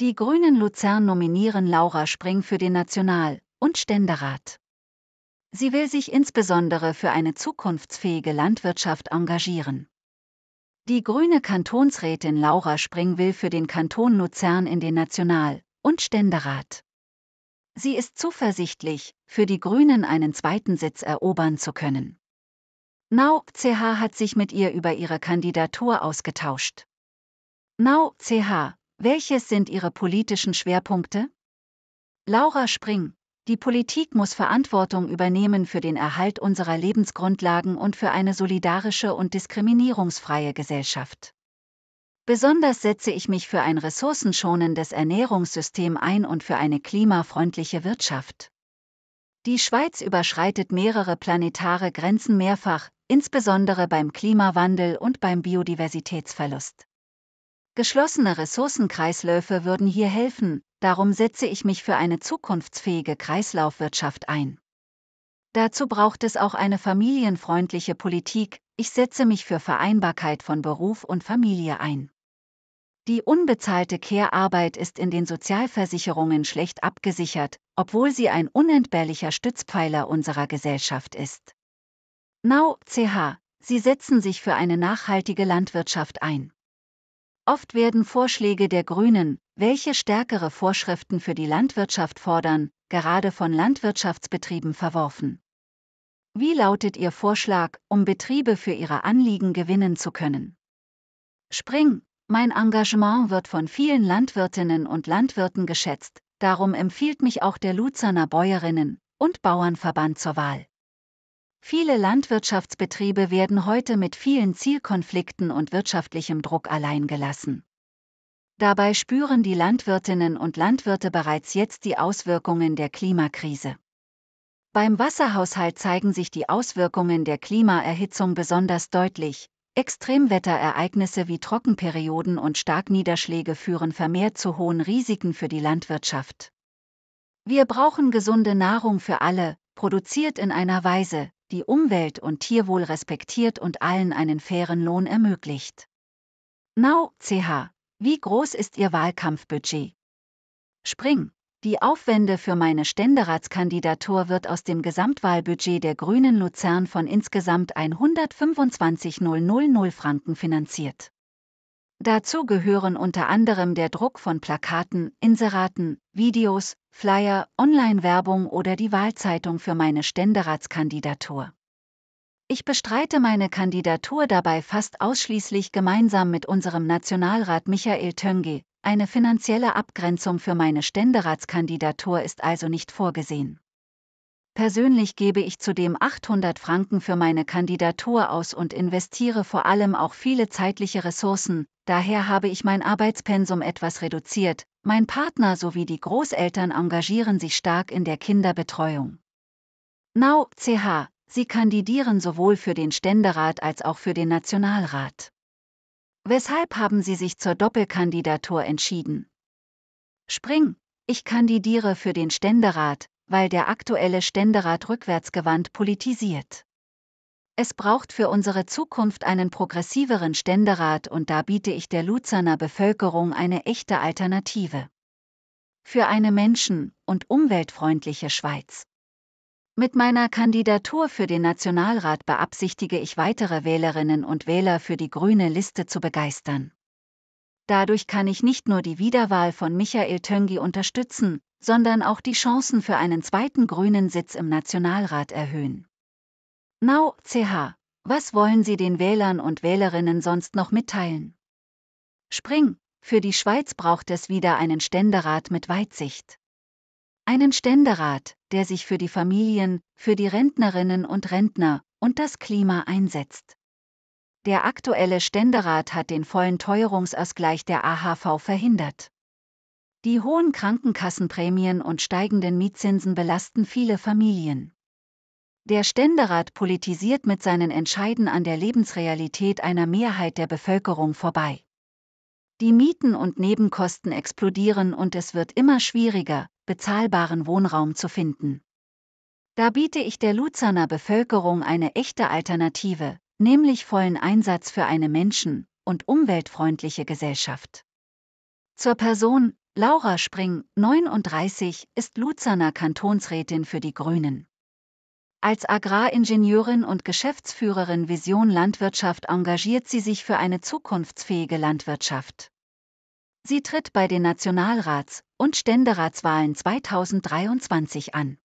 Die Grünen Luzern nominieren Laura Spring für den National- und Ständerat. Sie will sich insbesondere für eine zukunftsfähige Landwirtschaft engagieren. Die grüne Kantonsrätin Laura Spring will für den Kanton Luzern in den National- und Ständerat. Sie ist zuversichtlich, für die Grünen einen zweiten Sitz erobern zu können. Nau.ch hat sich mit ihr über ihre Kandidatur ausgetauscht. Nau.ch, welches sind Ihre politischen Schwerpunkte? Laura Spring. Die Politik muss Verantwortung übernehmen für den Erhalt unserer Lebensgrundlagen und für eine solidarische und diskriminierungsfreie Gesellschaft. Besonders setze ich mich für ein ressourcenschonendes Ernährungssystem ein und für eine klimafreundliche Wirtschaft. Die Schweiz überschreitet mehrere planetare Grenzen mehrfach, insbesondere beim Klimawandel und beim Biodiversitätsverlust. Geschlossene Ressourcenkreisläufe würden hier helfen, darum setze ich mich für eine zukunftsfähige Kreislaufwirtschaft ein. Dazu braucht es auch eine familienfreundliche Politik, ich setze mich für Vereinbarkeit von Beruf und Familie ein. Die unbezahlte Care-Arbeit ist in den Sozialversicherungen schlecht abgesichert, obwohl sie ein unentbehrlicher Stützpfeiler unserer Gesellschaft ist. Now, CH, Sie setzen sich für eine nachhaltige Landwirtschaft ein. Oft werden Vorschläge der Grünen, welche stärkere Vorschriften für die Landwirtschaft fordern, gerade von Landwirtschaftsbetrieben verworfen. Wie lautet Ihr Vorschlag, um Betriebe für ihre Anliegen gewinnen zu können? Spring, mein Engagement wird von vielen Landwirtinnen und Landwirten geschätzt, darum empfiehlt mich auch der Luzerner Bäuerinnen und Bauernverband zur Wahl. Viele Landwirtschaftsbetriebe werden heute mit vielen Zielkonflikten und wirtschaftlichem Druck allein gelassen. Dabei spüren die Landwirtinnen und Landwirte bereits jetzt die Auswirkungen der Klimakrise. Beim Wasserhaushalt zeigen sich die Auswirkungen der Klimaerhitzung besonders deutlich. Extremwetterereignisse wie Trockenperioden und Starkniederschläge führen vermehrt zu hohen Risiken für die Landwirtschaft. Wir brauchen gesunde Nahrung für alle, produziert in einer Weise, die Umwelt und Tierwohl respektiert und allen einen fairen Lohn ermöglicht. Now, CH, wie groß ist Ihr Wahlkampfbudget? Spring, die Aufwände für meine Ständeratskandidatur wird aus dem Gesamtwahlbudget der Grünen Luzern von insgesamt 125.000 Franken finanziert. Dazu gehören unter anderem der Druck von Plakaten, Inseraten, Videos, Flyer, Online-Werbung oder die Wahlzeitung für meine Ständeratskandidatur. Ich bestreite meine Kandidatur dabei fast ausschließlich gemeinsam mit unserem Nationalrat Michael Töngge. Eine finanzielle Abgrenzung für meine Ständeratskandidatur ist also nicht vorgesehen. Persönlich gebe ich zudem 800 Franken für meine Kandidatur aus und investiere vor allem auch viele zeitliche Ressourcen, daher habe ich mein Arbeitspensum etwas reduziert, mein Partner sowie die Großeltern engagieren sich stark in der Kinderbetreuung. Now, CH, sie kandidieren sowohl für den Ständerat als auch für den Nationalrat. Weshalb haben sie sich zur Doppelkandidatur entschieden? Spring, ich kandidiere für den Ständerat, weil der aktuelle Ständerat rückwärtsgewandt politisiert. Es braucht für unsere Zukunft einen progressiveren Ständerat und da biete ich der Luzerner Bevölkerung eine echte Alternative. Für eine menschen- und umweltfreundliche Schweiz. Mit meiner Kandidatur für den Nationalrat beabsichtige ich weitere Wählerinnen und Wähler für die grüne Liste zu begeistern. Dadurch kann ich nicht nur die Wiederwahl von Michael Töngi unterstützen, sondern auch die Chancen für einen zweiten grünen Sitz im Nationalrat erhöhen. Now, CH, was wollen Sie den Wählern und Wählerinnen sonst noch mitteilen? Spring, für die Schweiz braucht es wieder einen Ständerat mit Weitsicht. Einen Ständerat, der sich für die Familien, für die Rentnerinnen und Rentner und das Klima einsetzt. Der aktuelle Ständerat hat den vollen Teuerungsausgleich der AHV verhindert. Die hohen Krankenkassenprämien und steigenden Mietzinsen belasten viele Familien. Der Ständerat politisiert mit seinen Entscheiden an der Lebensrealität einer Mehrheit der Bevölkerung vorbei. Die Mieten und Nebenkosten explodieren und es wird immer schwieriger, bezahlbaren Wohnraum zu finden. Da biete ich der Luzerner Bevölkerung eine echte Alternative, nämlich vollen Einsatz für eine menschen- und umweltfreundliche Gesellschaft. Zur Person, Laura Spring, 39, ist Luzerner Kantonsrätin für die Grünen. Als Agraringenieurin und Geschäftsführerin Vision Landwirtschaft engagiert sie sich für eine zukunftsfähige Landwirtschaft. Sie tritt bei den Nationalrats- und Ständeratswahlen 2023 an.